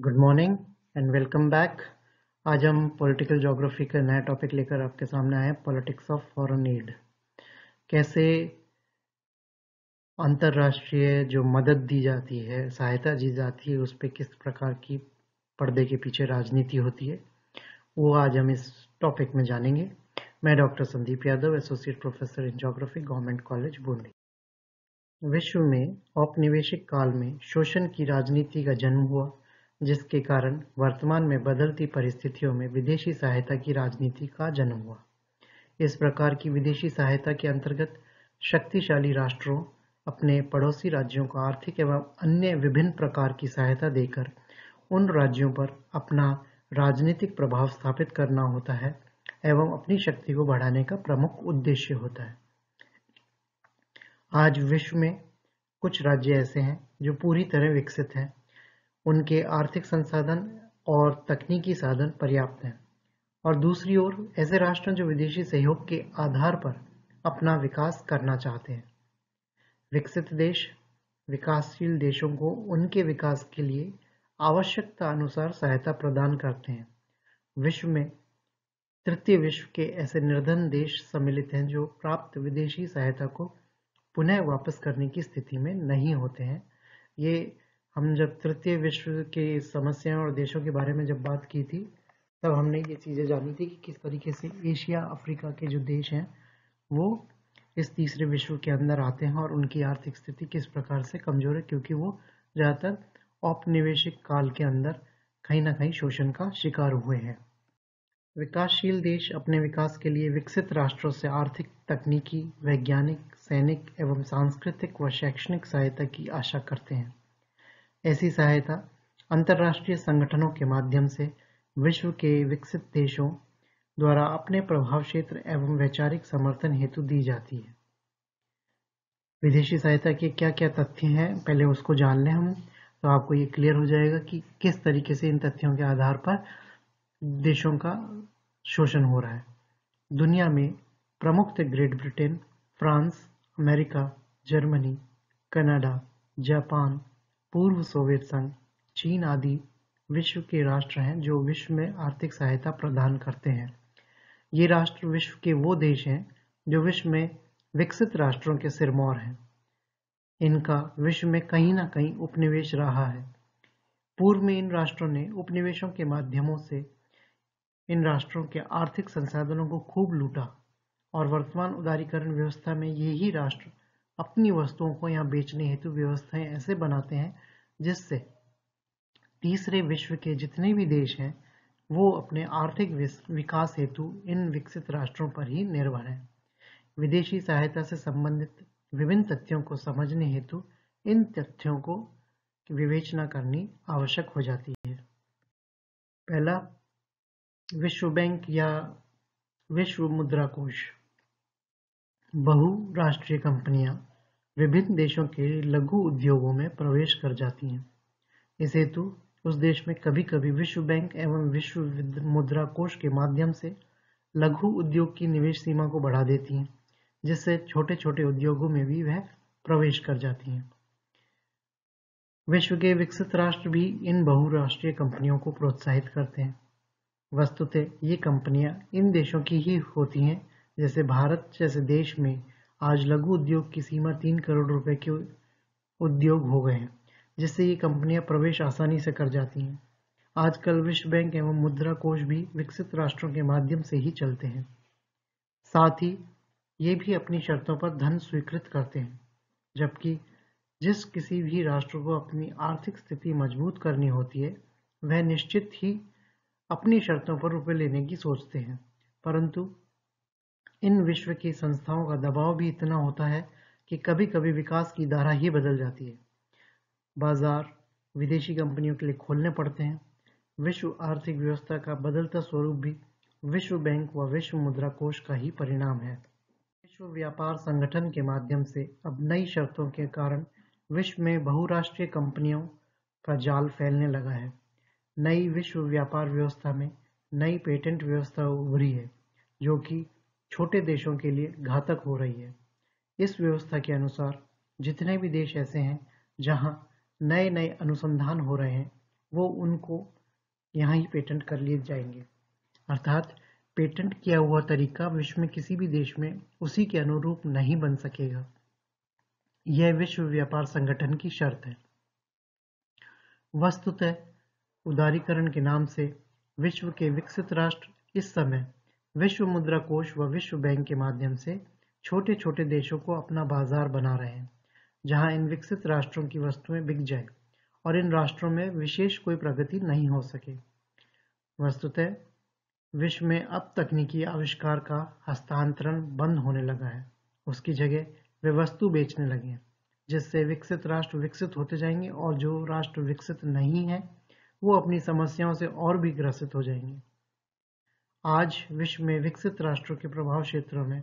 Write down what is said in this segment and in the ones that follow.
Good morning and welcome back आज हम political geography का नया टॉपिक लेकर आपके सामने आए पॉलिटिक्स ऑफ फॉरेन एड कैसे अंतर्राष्ट्रीय जो मदद दी जाती है सहायता दी जाती है उस पर किस प्रकार की पर्दे के पीछे राजनीति होती है वो आज हम इस टॉपिक में जानेंगे मैं doctor Sandeep Yadav associate professor in geography government college Bundi विश्व में औपनिवेशिक काल में शोषण की राजनीति का जन्म हुआ जिसके कारण वर्तमान में बदलती परिस्थितियों में विदेशी सहायता की राजनीति का जन्म हुआ इस प्रकार की विदेशी सहायता के अंतर्गत शक्तिशाली राष्ट्रों अपने पड़ोसी राज्यों को आर्थिक एवं अन्य विभिन्न प्रकार की सहायता देकर उन राज्यों पर अपना राजनीतिक प्रभाव स्थापित करना होता है एवं अपनी शक्ति को बढ़ाने का प्रमुख उद्देश्य होता है आज विश्व में कुछ राज्य ऐसे हैं जो पूरी तरह विकसित हैं उनके आर्थिक संसाधन और तकनीकी साधन पर्याप्त हैं और दूसरी ओर ऐसे राष्ट्र जो विदेशी सहयोग के आधार पर अपना विकास करना चाहते हैं विकसित देश विकासशील देशों को उनके विकास के लिए आवश्यकता अनुसार सहायता प्रदान करते हैं विश्व में तृतीय विश्व के ऐसे निर्धन देश सम्मिलित हैं जो प्राप्त विदेशी सहायता को पुनः वापस करने की स्थिति में नहीं होते हैं ये हम जब तृतीय विश्व के समस्याओं और देशों के बारे में जब बात की थी तब हमने ये चीज़ें जानी थी कि किस तरीके से एशिया अफ्रीका के जो देश हैं वो इस तीसरे विश्व के अंदर आते हैं और उनकी आर्थिक स्थिति किस प्रकार से कमज़ोर है क्योंकि वो ज़्यादातर औपनिवेशिक काल के अंदर कहीं ना कहीं शोषण का शिकार हुए हैं विकासशील देश अपने विकास के लिए विकसित राष्ट्रों से आर्थिक तकनीकी वैज्ञानिक सैनिक एवं सांस्कृतिक व शैक्षणिक सहायता की आशा करते हैं ऐसी सहायता अंतर्राष्ट्रीय संगठनों के माध्यम से विश्व के विकसित देशों द्वारा अपने प्रभाव क्षेत्र एवं वैचारिक समर्थन हेतु दी जाती है विदेशी सहायता के क्या क्या तथ्य हैं पहले उसको जान लें हम तो आपको ये क्लियर हो जाएगा कि किस तरीके से इन तथ्यों के आधार पर देशों का शोषण हो रहा है दुनिया में प्रमुख थे Great Britain France America Germany Canada Japan पूर्व सोवियत संघ चीन आदि विश्व के राष्ट्र हैं जो विश्व में आर्थिक सहायता प्रदान करते हैं ये राष्ट्र विश्व के वो देश हैं जो विश्व में विकसित राष्ट्रों के सिरमौर हैं इनका विश्व में कहीं ना कहीं उपनिवेश रहा है पूर्व में इन राष्ट्रों ने उपनिवेशों के माध्यमों से इन राष्ट्रों के आर्थिक संसाधनों को खूब लूटा और वर्तमान उदारीकरण व्यवस्था में यही राष्ट्र अपनी वस्तुओं को यहाँ बेचने हेतु व्यवस्थाएं ऐसे बनाते हैं जिससे तीसरे विश्व के जितने भी देश हैं वो अपने आर्थिक विकास हेतु इन विकसित राष्ट्रों पर ही निर्भर हैं विदेशी सहायता से संबंधित विभिन्न तथ्यों को समझने हेतु इन तथ्यों को विवेचना करनी आवश्यक हो जाती है पहला विश्व बैंक या विश्व मुद्रा कोष बहुराष्ट्रीय कंपनियां विभिन्न देशों के लघु उद्योगों में प्रवेश कर जाती हैं इस हेतु उस देश में कभी कभी विश्व बैंक एवं विश्व मुद्रा कोष के माध्यम से लघु उद्योग की निवेश सीमा को बढ़ा देती हैं जिससे छोटे छोटे उद्योगों में भी वह प्रवेश कर जाती हैं विश्व के विकसित राष्ट्र भी इन बहुराष्ट्रीय कंपनियों को प्रोत्साहित करते हैं वस्तुतः ये कंपनियां इन देशों की ही होती हैं जैसे भारत जैसे देश में आज लघु उद्योग की सीमा तीन करोड़ रुपए के उद्योग हो गए हैं जिससे ये कंपनियां प्रवेश आसानी से कर जाती हैं आजकल विश्व बैंक एवं मुद्रा कोष भी विकसित राष्ट्रों के माध्यम से ही चलते हैं साथ ही ये भी अपनी शर्तों पर धन स्वीकृत करते हैं जबकि जिस किसी भी राष्ट्र को अपनी आर्थिक स्थिति मजबूत करनी होती है वह निश्चित ही अपनी शर्तों पर रुपए लेने की सोचते हैं परंतु इन विश्व की संस्थाओं का दबाव भी इतना होता है कि कभी कभी विकास की धारा ही बदल जाती है बाजार विदेशी कंपनियों के लिए खोलने पड़ते हैं विश्व आर्थिक व्यवस्था का बदलता स्वरूप भी विश्व बैंक व विश्व मुद्रा कोष का ही परिणाम है विश्व व्यापार संगठन के माध्यम से अब नई शर्तों के कारण विश्व में बहुराष्ट्रीय कंपनियों का जाल फैलने लगा है नई विश्व व्यापार व्यवस्था में नई पेटेंट व्यवस्था उभरी है जो कि छोटे देशों के लिए घातक हो रही है इस व्यवस्था के अनुसार जितने भी देश ऐसे हैं जहां नए नए अनुसंधान हो रहे हैं वो उनको यहाँ ही पेटेंट कर लिए जाएंगे अर्थात पेटेंट किया हुआ तरीका विश्व में किसी भी देश में उसी के अनुरूप नहीं बन सकेगा यह विश्व व्यापार संगठन की शर्त है वस्तुतः उदारीकरण के नाम से विश्व के विकसित राष्ट्र इस समय विश्व मुद्रा कोष व विश्व बैंक के माध्यम से छोटे छोटे देशों को अपना बाजार बना रहे हैं जहां इन विकसित राष्ट्रों की वस्तुएं बिक जाए और इन राष्ट्रों में विशेष कोई प्रगति नहीं हो सके वस्तुतः विश्व में अब तकनीकी आविष्कार का हस्तांतरण बंद होने लगा है उसकी जगह वे वस्तु बेचने लगे हैं जिससे विकसित राष्ट्र विकसित होते जाएंगे और जो राष्ट्र विकसित नहीं है वो अपनी समस्याओं से और भी ग्रसित हो जाएंगे आज विश्व में विकसित राष्ट्रों के प्रभाव क्षेत्रों में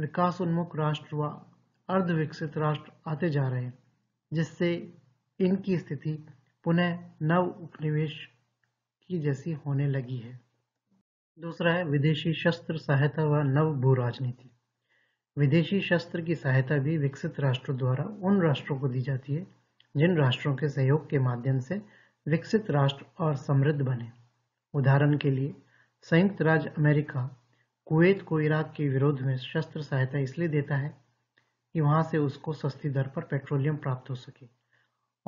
विकास उन्मुख राष्ट्र व अर्ध विकसित राष्ट्र आते जा रहे हैं जिससे इनकी स्थिति पुनः नव उपनिवेश की जैसी होने लगी है दूसरा है विदेशी शस्त्र सहायता व नव भू राजनीति विदेशी शस्त्र की सहायता भी विकसित राष्ट्रों द्वारा उन राष्ट्रों को दी जाती है जिन राष्ट्रों के सहयोग के माध्यम से विकसित राष्ट्र और समृद्ध बने उदाहरण के लिए संयुक्त राज्य अमेरिका कुवैत को इराक के विरोध में शस्त्र सहायता इसलिए देता है कि वहां से उसको सस्ती दर पर पेट्रोलियम प्राप्त हो सके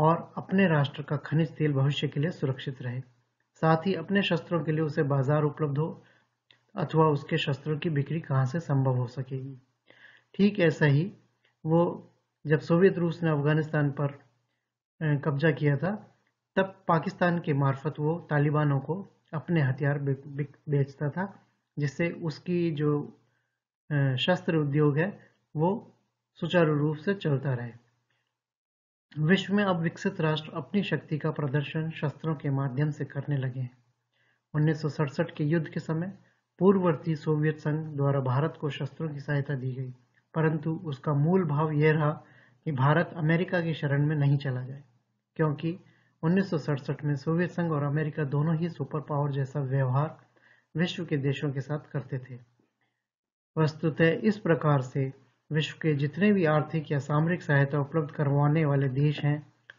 और अपने राष्ट्र का खनिज तेल भविष्य के लिए सुरक्षित रहे साथ ही अपने शस्त्रों के लिए उसे बाजार उपलब्ध हो अथवा उसके शस्त्रों की बिक्री कहाँ से संभव हो सकेगी ठीक ऐसा ही वो जब सोवियत रूस ने अफगानिस्तान पर कब्जा किया था तब पाकिस्तान के मार्फत वो तालिबानों को अपने हथियार बेचता था जिससे उसकी जो शस्त्र उद्योग है वो सुचारू रूप से चलता रहे विश्व में अब विकसित राष्ट्र अपनी शक्ति का प्रदर्शन शस्त्रों के माध्यम से करने लगे हैं उन्नीस के युद्ध के समय पूर्ववर्ती सोवियत संघ द्वारा भारत को शस्त्रों की सहायता दी गई परंतु उसका मूल भाव यह रहा कि भारत अमेरिका की शरण में नहीं चला जाए क्योंकि 1967 में सोवियत संघ और अमेरिका दोनों ही सुपर पावर जैसा व्यवहार विश्व के देशों के साथ करते थे वस्तुतः इस प्रकार से विश्व के जितने भी आर्थिक या सामरिक सहायता उपलब्ध करवाने वाले देश हैं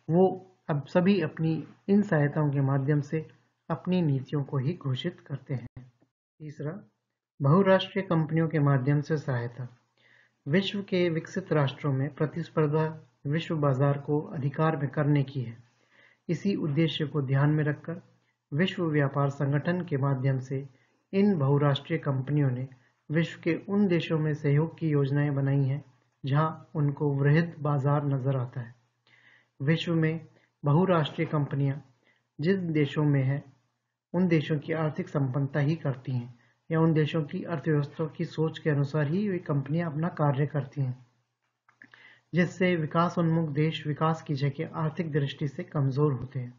वो अब सभी अपनी इन सहायताओं के माध्यम से अपनी नीतियों को ही घोषित करते हैं तीसरा बहुराष्ट्रीय कंपनियों के माध्यम से सहायता विश्व के विकसित राष्ट्रों में प्रतिस्पर्धा विश्व बाजार को अधिकार में करने की है इसी उद्देश्य को ध्यान में रखकर विश्व व्यापार संगठन के माध्यम से इन बहुराष्ट्रीय कंपनियों ने विश्व के उन देशों में सहयोग की योजनाएं बनाई हैं जहां उनको वृहद बाजार नजर आता है विश्व में बहुराष्ट्रीय कंपनियां जिन देशों में हैं उन देशों की आर्थिक संपन्नता ही करती हैं या उन देशों की अर्थव्यवस्था की सोच के अनुसार ही वे कंपनियां अपना कार्य करती हैं जिससे विकास उन्मुख देश विकास की जगह आर्थिक दृष्टि से कमजोर होते हैं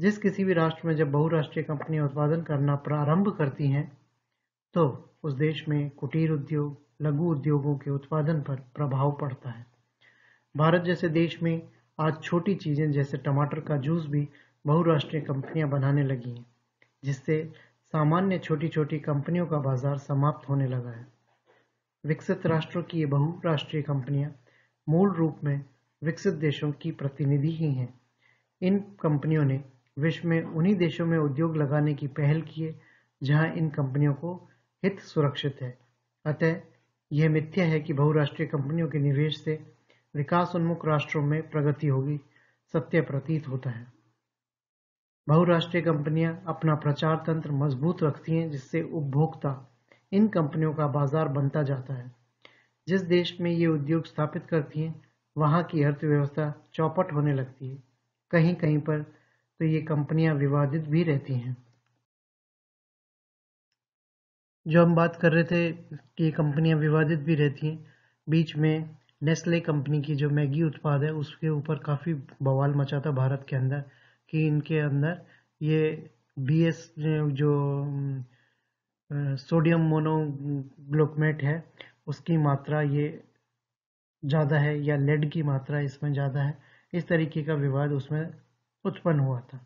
जिस किसी भी राष्ट्र में जब बहुराष्ट्रीय कंपनियां उत्पादन करना प्रारंभ करती हैं तो उस देश में कुटीर उद्योग लघु उद्योगों के उत्पादन पर प्रभाव पड़ता है भारत जैसे देश में आज छोटी चीज़ें जैसे टमाटर का जूस भी बहुराष्ट्रीय कंपनियां बनाने लगी हैं जिससे सामान्य छोटी छोटी कंपनियों का बाजार समाप्त होने लगा है विकसित राष्ट्रों की ये बहुराष्ट्रीय कंपनियां मूल रूप में विकसित देशों की प्रतिनिधि ही हैं इन कंपनियों ने विश्व में उन्हीं देशों में उद्योग लगाने की पहल की है जहां इन कंपनियों को हित सुरक्षित है अतः यह मिथ्या है कि बहुराष्ट्रीय कंपनियों के निवेश से विकास उन्मुख राष्ट्रों में प्रगति होगी सत्य प्रतीत होता है बहुराष्ट्रीय कंपनियां अपना प्रचार तंत्र मजबूत रखती हैं जिससे उपभोक्ता इन कंपनियों का बाजार बनता जाता है जिस देश में ये उद्योग स्थापित करती हैं वहाँ की अर्थव्यवस्था चौपट होने लगती है कहीं कहीं पर तो ये कंपनियां विवादित भी रहती हैं जो हम बात कर रहे थे कि ये कंपनियां विवादित भी रहती हैं बीच में नेस्ले कंपनी की जो मैगी उत्पाद है उसके ऊपर काफ़ी बवाल मचा था भारत के अंदर कि इनके अंदर ये बी एस जो सोडियम मोनोग्लोकमेट है उसकी मात्रा ये ज़्यादा है या लेड की मात्रा इसमें ज़्यादा है इस तरीके का विवाद उसमें उत्पन्न हुआ था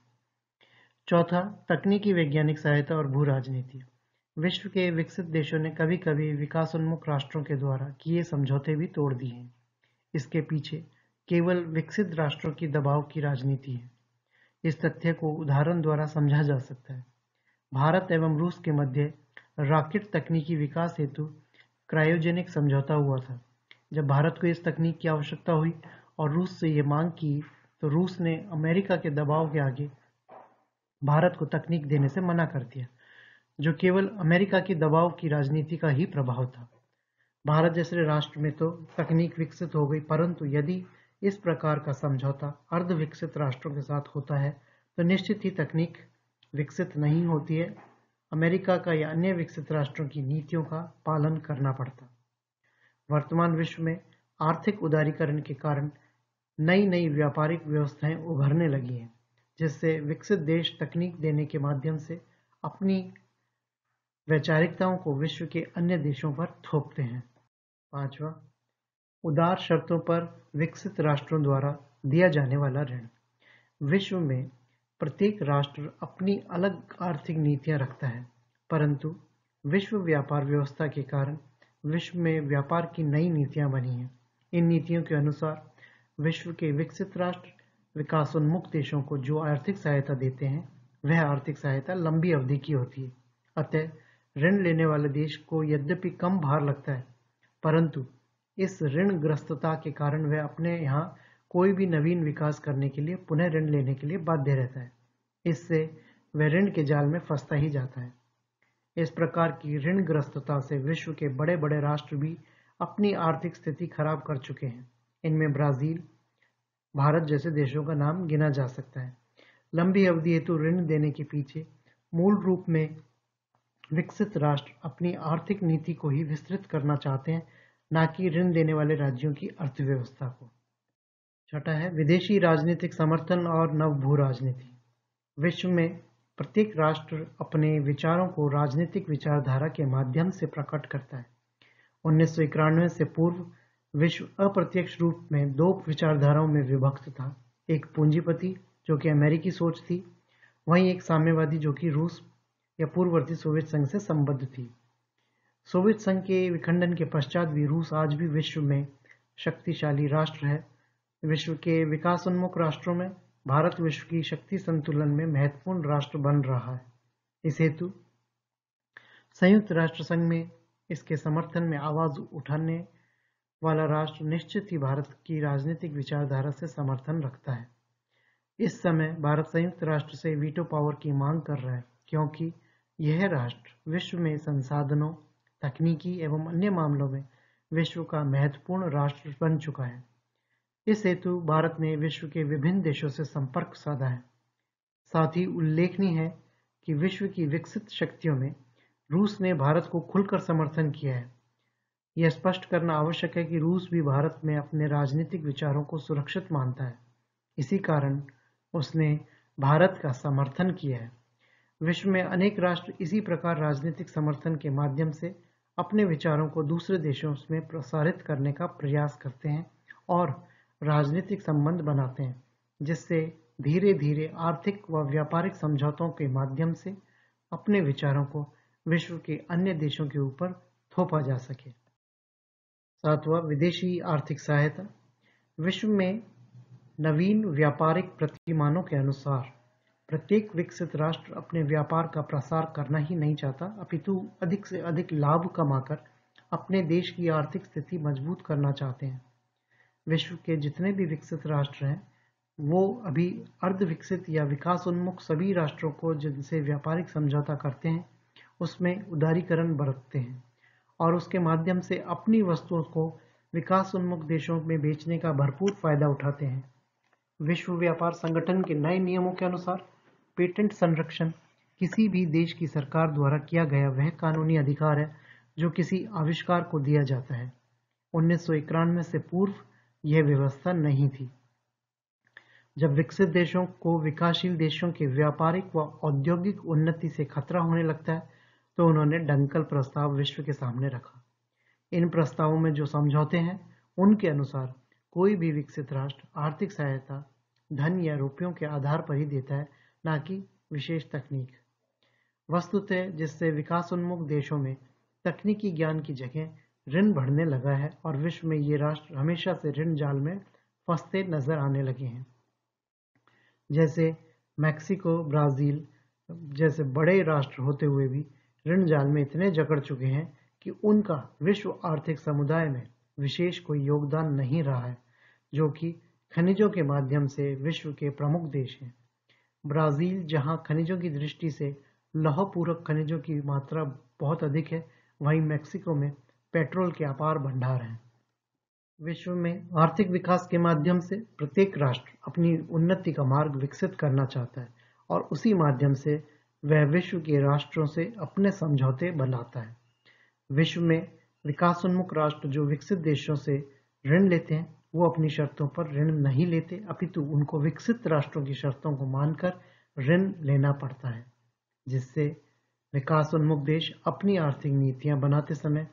चौथा तकनीकी वैज्ञानिक सहायता और भू राजनीति विश्व के विकसित देशों ने कभी कभी विकासोन्मुख राष्ट्रों के द्वारा किए समझौते भी तोड़ दिए हैं इसके पीछे केवल विकसित राष्ट्रों की दबाव की राजनीति है इस तथ्य को उदाहरण द्वारा समझा जा सकता है भारत एवं रूस के मध्य रॉकेट तकनीकी विकास हेतु क्रायोजेनिक समझौता हुआ था जब भारत को इस तकनीक की आवश्यकता हुई और रूस से ये मांग की तो रूस ने अमेरिका के दबाव के आगे भारत को तकनीक देने से मना कर दिया जो केवल अमेरिका के दबाव की राजनीति का ही प्रभाव था भारत जैसे राष्ट्र में तो तकनीक विकसित हो गई परंतु यदि इस प्रकार का समझौता अर्ध विकसित राष्ट्रों के साथ होता है तो निश्चित ही तकनीक विकसित नहीं होती है अमेरिका का या अन्य विकसित राष्ट्रों की नीतियों का पालन करना पड़ता वर्तमान विश्व में आर्थिक उदारीकरण के कारण नई नई व्यापारिक व्यवस्थाएं उभरने लगी हैं जिससे विकसित देश तकनीक देने के माध्यम से अपनी वैचारिकताओं को विश्व के अन्य देशों पर थोपते हैं पांचवा उदार शर्तों पर विकसित राष्ट्रों द्वारा दिया जाने वाला ऋण विश्व में प्रत्येक राष्ट्र अपनी अलग आर्थिक नीतियां रखता है परंतु विश्व व्यापार व्यवस्था के कारण विश्व में व्यापार की नई नीतियां बनी हैं इन नीतियों के अनुसार विश्व के विकसित राष्ट्र विकासोन्मुख देशों को जो आर्थिक सहायता देते हैं वह आर्थिक सहायता लंबी अवधि की होती है अतः ऋण लेने वाले देश को यद्यपि कम भार लगता है परंतु इस ऋण ग्रस्तता के कारण वह अपने यहाँ कोई भी नवीन विकास करने के लिए पुनः ऋण लेने के लिए बाध्य रहता है इससे वह ऋण के जाल में फंसता ही जाता है इस प्रकार की ऋणग्रस्तता से विश्व के बड़े बड़े राष्ट्र भी अपनी आर्थिक स्थिति खराब कर चुके हैं इनमें ब्राजील भारत जैसे देशों का नाम गिना जा सकता है लंबी अवधि हेतु ऋण देने के पीछे मूल रूप में विकसित राष्ट्र अपनी आर्थिक नीति को ही विस्तृत करना चाहते हैं ना कि ऋण देने वाले राज्यों की अर्थव्यवस्था को छठा है विदेशी राजनीतिक समर्थन और नवभू राजनीति विश्व में प्रत्येक राष्ट्र अपने विचारों को राजनीतिक विचारधारा के माध्यम से प्रकट करता है उन्नीस से पूर्व विश्व अप्रत्यक्ष रूप में दो विचारधाराओं में विभक्त था एक पूंजीपति जो कि अमेरिकी सोच थी वहीं एक साम्यवादी जो कि रूस या पूर्ववर्ती सोवियत संघ से संबद्ध थी सोवियत संघ के विखंडन के पश्चात भी रूस आज भी विश्व में शक्तिशाली राष्ट्र है विश्व के विकास उन्मुख राष्ट्रों में भारत विश्व की शक्ति संतुलन में महत्वपूर्ण राष्ट्र बन रहा है इस हेतु संयुक्त राष्ट्र संघ में इसके समर्थन में आवाज उठाने वाला राष्ट्र निश्चित ही भारत की राजनीतिक विचारधारा से समर्थन रखता है इस समय भारत संयुक्त राष्ट्र से वीटो पावर की मांग कर रहा है क्योंकि यह राष्ट्र विश्व में संसाधनों तकनीकी एवं अन्य मामलों में विश्व का महत्वपूर्ण राष्ट्र बन चुका है इस हेतु भारत ने विश्व के विभिन्न देशों से संपर्क साधा है साथ ही उल्लेखनीय है कि विश्व की विकसित शक्तियों में रूस ने भारत को खुलकर समर्थन किया है यह स्पष्ट करना आवश्यक है कि रूस भी भारत में अपने राजनीतिक विचारों को सुरक्षित मानता है इसी कारण उसने भारत का समर्थन किया है विश्व में अनेक राष्ट्र इसी प्रकार राजनीतिक समर्थन के माध्यम से अपने विचारों को दूसरे देशों में प्रसारित करने का प्रयास करते हैं और राजनीतिक संबंध बनाते हैं जिससे धीरे धीरे आर्थिक व व्यापारिक समझौतों के माध्यम से अपने विचारों को विश्व के अन्य देशों के ऊपर थोपा जा सके सातवां विदेशी आर्थिक सहायता विश्व में नवीन व्यापारिक प्रतिमानों के अनुसार प्रत्येक विकसित राष्ट्र अपने व्यापार का प्रसार करना ही नहीं चाहता अपितु अधिक से अधिक लाभ कमाकर अपने देश की आर्थिक स्थिति मजबूत करना चाहते हैं विश्व के जितने भी विकसित राष्ट्र हैं वो अभी अर्ध विकसित या विकास उन्मुख सभी राष्ट्रों को जिनसे व्यापारिक समझौता करते हैं उसमें उदारीकरण बरतते हैं और उसके माध्यम से अपनी वस्तुओं को विकास उन्मुख देशों में बेचने का भरपूर फायदा उठाते हैं विश्व व्यापार संगठन के नए नियमों के अनुसार पेटेंट संरक्षण किसी भी देश की सरकार द्वारा किया गया वह कानूनी अधिकार है जो किसी आविष्कार को दिया जाता है उन्नीस से पूर्व यह व्यवस्था नहीं थी जब विकसित देशों को विकासशील देशों के व्यापारिक व औद्योगिक उन्नति से खतरा होने लगता है तो उन्होंने डंकल प्रस्ताव विश्व के सामने रखा इन प्रस्तावों में जो समझौते हैं उनके अनुसार कोई भी विकसित राष्ट्र आर्थिक सहायता धन या रुपयों के आधार पर ही देता है ना कि विशेष तकनीक वस्तुतः जिससे विकास उन्मुख देशों में तकनीकी ज्ञान की जगह ऋण बढ़ने लगा है और विश्व में ये राष्ट्र हमेशा से ऋण जाल में फंसते नजर आने लगे हैं जैसे मैक्सिको ब्राज़ील जैसे बड़े राष्ट्र होते हुए भी ऋण जाल में इतने जकड़ चुके हैं कि उनका विश्व आर्थिक समुदाय में विशेष कोई योगदान नहीं रहा है जो कि खनिजों के माध्यम से विश्व के प्रमुख देश हैं ब्राज़ील जहां खनिजों की दृष्टि से लौह पूरक खनिजों की मात्रा बहुत अधिक है वहीं मैक्सिको में पेट्रोल के अपार भंडार हैं विश्व में आर्थिक विकास के माध्यम से प्रत्येक राष्ट्र अपनी उन्नति का मार्ग विकसित करना चाहता है और उसी माध्यम से वह विश्व के राष्ट्रों से अपने समझौते बनाता है विश्व में विकासोन्मुख राष्ट्र जो विकसित देशों से ऋण लेते हैं वो अपनी शर्तों पर ऋण नहीं लेते अपितु उनको विकसित राष्ट्रों की शर्तों को मानकर ऋण लेना पड़ता है जिससे विकासोन्मुख देश अपनी आर्थिक नीतियां बनाते समय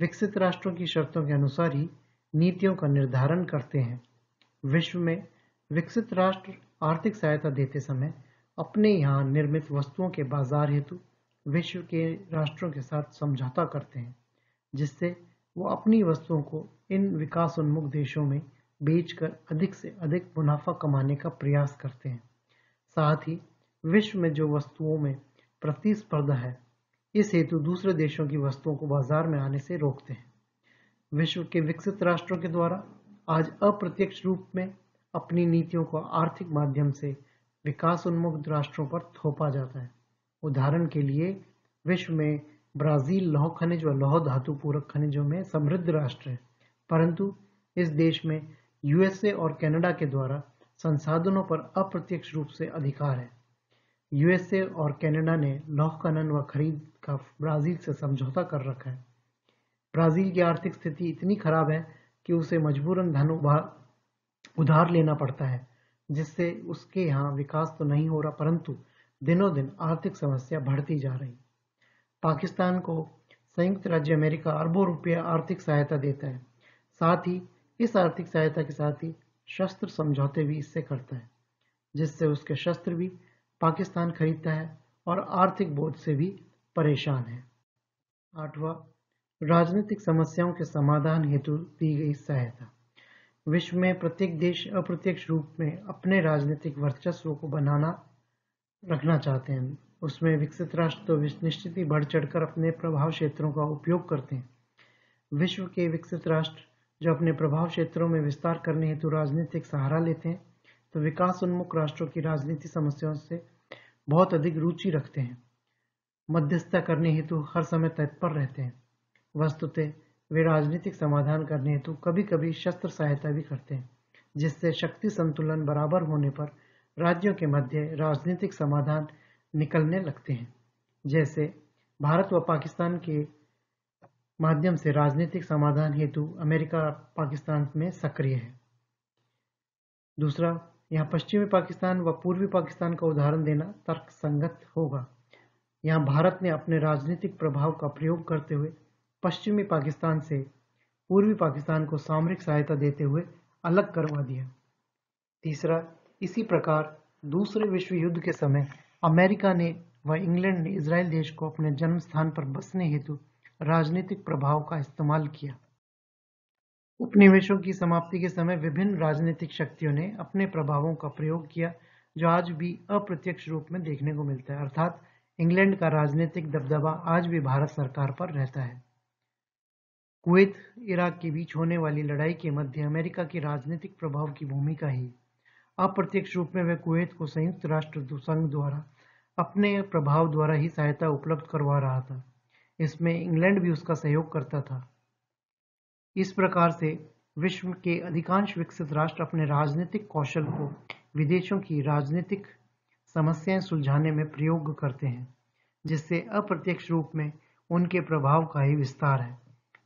विकसित राष्ट्रों की शर्तों के अनुसार ही नीतियों का निर्धारण करते हैं विश्व में विकसित राष्ट्र आर्थिक सहायता देते समय अपने यहाँ निर्मित वस्तुओं के बाजार हेतु विश्व के राष्ट्रों के साथ समझौता करते हैं जिससे वो अपनी वस्तुओं को इन विकास उन्मुख देशों में बेचकर अधिक से अधिक मुनाफा कमाने का प्रयास करते हैं साथ ही विश्व में जो वस्तुओं में प्रतिस्पर्धा है इस हेतु दूसरे देशों की वस्तुओं को बाजार में आने से रोकते हैं विश्व के विकसित राष्ट्रों के द्वारा आज अप्रत्यक्ष रूप में अपनी नीतियों को आर्थिक माध्यम से विकास उन्मुख राष्ट्रों पर थोपा जाता है उदाहरण के लिए विश्व में ब्राजील लौह खनिज व लौह धातु पूरक खनिजों में समृद्ध राष्ट्र है परंतु इस देश में यूएसए और कनाडा के द्वारा संसाधनों पर अप्रत्यक्ष रूप से अधिकार है यूएसए और कनाडा ने लौह खनन व खरीद का ब्राजील से समझौता कर रखा है ब्राजील की आर्थिक स्थिति इतनी खराब है कि उसे मजबूरन धन उधार लेना पड़ता है जिससे उसके यहाँ विकास तो नहीं हो रहा परंतु दिनों दिन आर्थिक समस्या बढ़ती जा रही पाकिस्तान को संयुक्त राज्य अमेरिका अरबों रुपये आर्थिक सहायता देता है साथ ही इस आर्थिक सहायता के साथ ही शस्त्र समझौते भी इससे करता है जिससे उसके शस्त्र भी पाकिस्तान खरीदता है और आर्थिक बोझ से भी परेशान है आठवां राजनीतिक समस्याओं के समाधान हेतु दी गई सहायता विश्व में प्रत्येक देश अप्रत्यक्ष रूप में अपने राजनीतिक वर्चस्व को बनाना रखना चाहते हैं उसमें विकसित राष्ट्र तो निश्चित ही बढ़ चढ़कर अपने प्रभाव क्षेत्रों का उपयोग करते हैं विश्व के विकसित राष्ट्र जो अपने प्रभाव क्षेत्रों में विस्तार करने हेतु राजनीतिक सहारा लेते हैं तो विकास उन्मुख राष्ट्रों की राजनीति समस्याओं से बहुत अधिक रुचि रखते हैं मध्यस्थता करने हेतु हर समय तत्पर रहते हैं वस्तुतः वे राजनीतिक समाधान करने हेतु कभी कभी शस्त्र सहायता भी करते हैं जिससे शक्ति संतुलन बराबर होने पर राज्यों के मध्य राजनीतिक समाधान निकलने लगते हैं जैसे भारत व पाकिस्तान के माध्यम से राजनीतिक समाधान हेतु अमेरिका पाकिस्तान में सक्रिय है दूसरा यहाँ पश्चिमी पाकिस्तान व पूर्वी पाकिस्तान का उदाहरण देना तर्कसंगत होगा यहाँ भारत ने अपने राजनीतिक प्रभाव का प्रयोग करते हुए पश्चिमी पाकिस्तान से पूर्वी पाकिस्तान को सामरिक सहायता देते हुए अलग करवा दिया तीसरा इसी प्रकार दूसरे विश्व युद्ध के समय अमेरिका ने व इंग्लैंड ने इसराइल देश को अपने जन्म स्थान पर बसने हेतु राजनीतिक प्रभाव का इस्तेमाल किया उपनिवेशों की समाप्ति के समय विभिन्न राजनीतिक शक्तियों ने अपने प्रभावों का प्रयोग किया जो आज भी अप्रत्यक्ष रूप में देखने को मिलता है अर्थात इंग्लैंड का राजनीतिक दबदबा आज भी भारत सरकार पर रहता है कुवैत इराक के बीच होने वाली लड़ाई के मध्य अमेरिका की राजनीतिक प्रभाव की भूमिका ही अप्रत्यक्ष रूप में वह कुवैत को संयुक्त राष्ट्र संघ द्वारा अपने प्रभाव द्वारा ही सहायता उपलब्ध करवा रहा था इसमें इंग्लैंड भी उसका सहयोग करता था इस प्रकार से विश्व के अधिकांश विकसित राष्ट्र अपने राजनीतिक कौशल को विदेशों की राजनीतिक समस्याएं सुलझाने में प्रयोग करते हैं जिससे अप्रत्यक्ष रूप में उनके प्रभाव का ही विस्तार है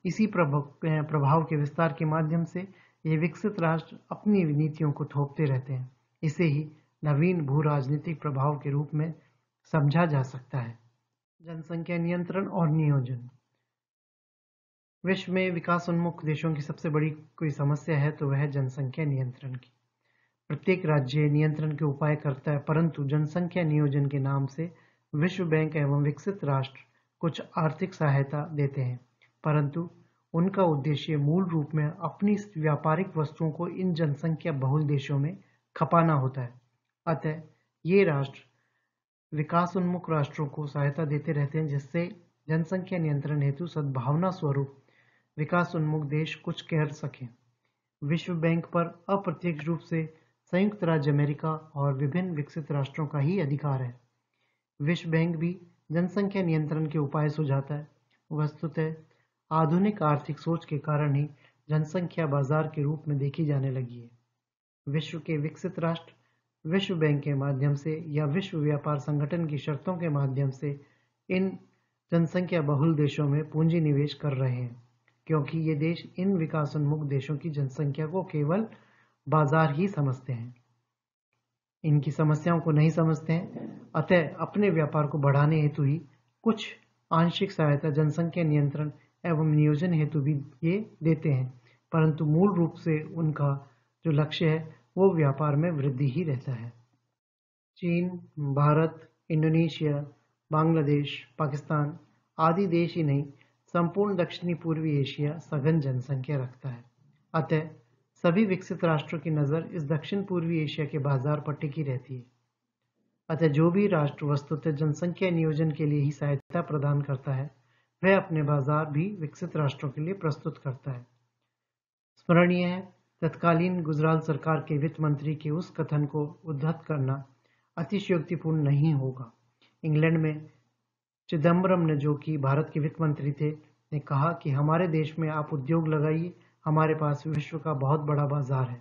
इसी प्रभाव के विस्तार के माध्यम से ये विकसित राष्ट्र अपनी नीतियों को थोपते रहते हैं इसे ही नवीन भू राजनीतिक प्रभाव के रूप में समझा जा सकता है जनसंख्या नियंत्रण और नियोजन विश्व में विकास उन्मुख देशों की सबसे बड़ी कोई समस्या है तो वह जनसंख्या नियंत्रण की प्रत्येक राज्य नियंत्रण के उपाय करता है परंतु जनसंख्या नियोजन के नाम से विश्व बैंक एवं विकसित राष्ट्र कुछ आर्थिक सहायता देते हैं परंतु उनका उद्देश्य मूल रूप में अपनी व्यापारिक वस्तुओं को इन जनसंख्या बहुल देशों में खपाना होता है अतः ये राष्ट्र विकास उन्मुख राष्ट्रों को सहायता देते रहते हैं जिससे जनसंख्या नियंत्रण हेतु सद्भावना स्वरूप विकास उन्मुख देश कुछ कह सकें विश्व बैंक पर अप्रत्यक्ष रूप से संयुक्त राज्य अमेरिका और विभिन्न विकसित राष्ट्रों का ही अधिकार है विश्व बैंक भी जनसंख्या नियंत्रण के उपाय सुझाता है वस्तुतः आधुनिक आर्थिक सोच के कारण ही जनसंख्या बाजार के रूप में देखी जाने लगी है विश्व के विकसित राष्ट्र विश्व बैंक के माध्यम से या विश्व व्यापार संगठन की शर्तों के माध्यम से इन जनसंख्या बहुल देशों में पूंजी निवेश कर रहे हैं क्योंकि ये देश इन विकासोन्मुख देशों की जनसंख्या को केवल बाजार ही समझते हैं इनकी समस्याओं को नहीं समझते हैं अतः अपने व्यापार को बढ़ाने हेतु ही कुछ आंशिक सहायता जनसंख्या नियंत्रण एवं नियोजन हेतु भी ये देते हैं परंतु मूल रूप से उनका जो लक्ष्य है वो व्यापार में वृद्धि ही रहता है चीन भारत इंडोनेशिया बांग्लादेश पाकिस्तान आदि देश ही नहीं संपूर्ण दक्षिणी पूर्वी एशिया सघन जनसंख्या रखता है अतः सभी विकसित राष्ट्रों की नज़र इस दक्षिण पूर्वी एशिया के बाजार पर टिकी रहती है अतः जो भी राष्ट्र वस्तुतः जनसंख्या नियोजन के लिए ही सहायता प्रदान करता है वह अपने बाजार भी विकसित राष्ट्रों के लिए प्रस्तुत करता है स्मरणीय है तत्कालीन गुजरात सरकार के वित्त मंत्री के उस कथन को उद्धत करना अतिशयोक्तिपूर्ण नहीं होगा इंग्लैंड में चिदम्बरम ने जो कि भारत के वित्त मंत्री थे, ने कहा कि हमारे देश में आप उद्योग लगाइए, हमारे पास विश्व का बहुत बड़ा बाजार है।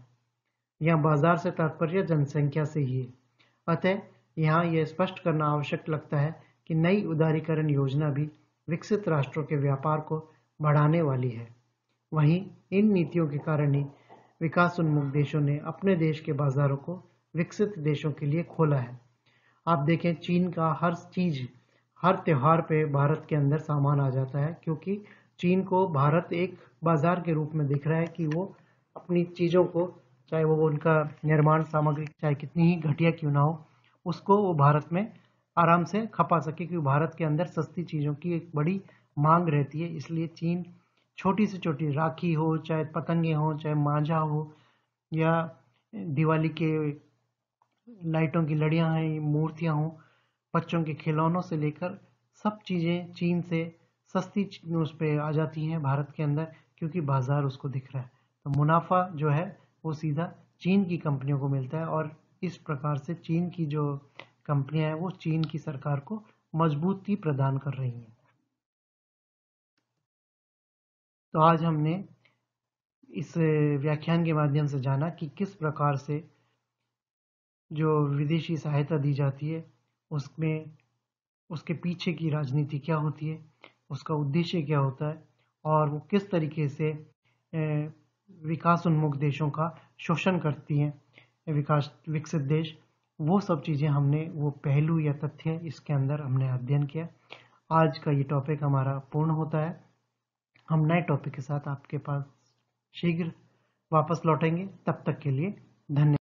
यहाँ बाजार से तात्पर्य जनसंख्या से ही है। अतः यहाँ यह स्पष्ट करना आवश्यक लगता है कि नई उदारीकरण योजना भी विकसित राष्ट्रों के व्यापार को बढ़ाने वाली है वहीं इन नीतियों के कारण ही विकास उन्मुख देशों ने अपने देश के बाजारों को विकसित देशों के लिए खोला है आप देखें चीन का हर चीज हर त्यौहार पे भारत के अंदर सामान आ जाता है क्योंकि चीन को भारत एक बाज़ार के रूप में दिख रहा है कि वो अपनी चीज़ों को चाहे वो उनका निर्माण सामग्री चाहे कितनी ही घटिया क्यों ना हो उसको वो भारत में आराम से खपा सके क्योंकि भारत के अंदर सस्ती चीज़ों की एक बड़ी मांग रहती है इसलिए चीन छोटी से छोटी राखी हो चाहे पतंगे हो चाहे मांझा हो या दिवाली के लाइटों की लड़ियाँ हैं मूर्तियाँ हों बच्चों के खिलौनों से लेकर सब चीज़ें चीन से सस्ती उस पर आ जाती हैं भारत के अंदर क्योंकि बाज़ार उसको दिख रहा है तो मुनाफा जो है वो सीधा चीन की कंपनियों को मिलता है और इस प्रकार से चीन की जो कंपनियां हैं वो चीन की सरकार को मजबूती प्रदान कर रही हैं तो आज हमने इस व्याख्यान के माध्यम से जाना कि किस प्रकार से जो विदेशी सहायता दी जाती है उसमें उसके पीछे की राजनीति क्या होती है उसका उद्देश्य क्या होता है और वो किस तरीके से विकास उन्मुख देशों का शोषण करती हैं विकास विकसित देश वो सब चीज़ें हमने वो पहलू या तथ्य इसके अंदर हमने अध्ययन किया आज का ये टॉपिक हमारा पूर्ण होता है हम नए टॉपिक के साथ आपके पास शीघ्र वापस लौटेंगे तब तक के लिए धन्यवाद